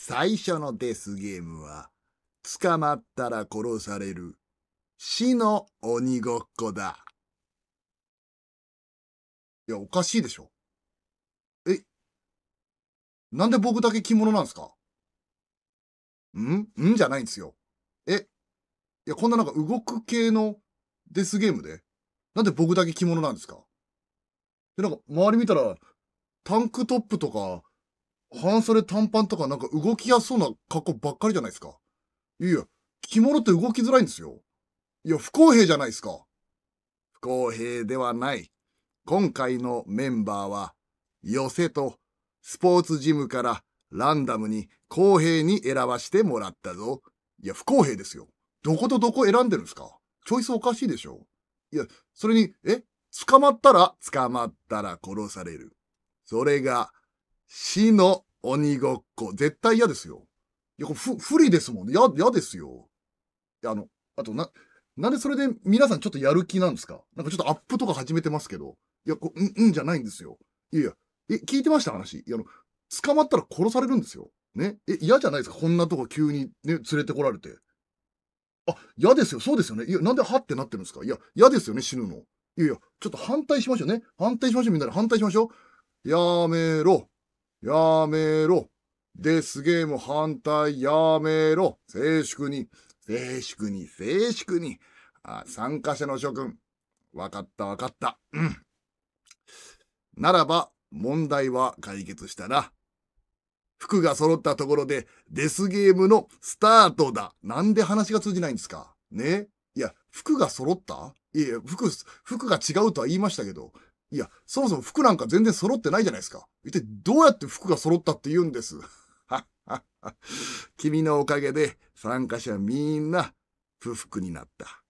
最初のデスゲームは、捕まったら殺される死の鬼ごっこだ。いや、おかしいでしょ。え、なんで僕だけ着物なんですかんんじゃないんですよ。え、いや、こんななんか動く系のデスゲームで、なんで僕だけ着物なんですかで、なんか周り見たら、タンクトップとか、半袖短パンとかなんか動きやすそうな格好ばっかりじゃないですか。いやいや、着物って動きづらいんですよ。いや、不公平じゃないですか。不公平ではない。今回のメンバーは、寄せとスポーツジムからランダムに公平に選ばしてもらったぞ。いや、不公平ですよ。どことどこ選んでるんですかチョイスおかしいでしょいや、それに、え捕まったら捕まったら殺される。それが、死の鬼ごっこ。絶対嫌ですよ。いや、これ不不利ですもんね。嫌ですよ。いや、あの、あとな、なんでそれで皆さんちょっとやる気なんですかなんかちょっとアップとか始めてますけど。いや、こう、うん、うんじゃないんですよ。いやいや、え、聞いてました話。いや、あの、捕まったら殺されるんですよ。ね。え、嫌じゃないですかこんなとこ急にね、連れてこられて。あ、嫌ですよ。そうですよね。いや、なんではってなってるんですかいや、嫌ですよね、死ぬの。いやいや、ちょっと反対しましょうね。反対しましょう、みんなで反対しましょう。やめろ。やめろ。デスゲーム反対やめろ。静粛に、静粛に、静粛に。あ参加者の諸君。わかったわかった。うん。ならば、問題は解決したな。服が揃ったところで、デスゲームのスタートだ。なんで話が通じないんですかねいや、服が揃ったいや、服、服が違うとは言いましたけど、いや、そもそも服なんか全然揃ってないじゃないですか。一体どうやって服が揃ったって言うんです。君のおかげで参加者みんな不服になった。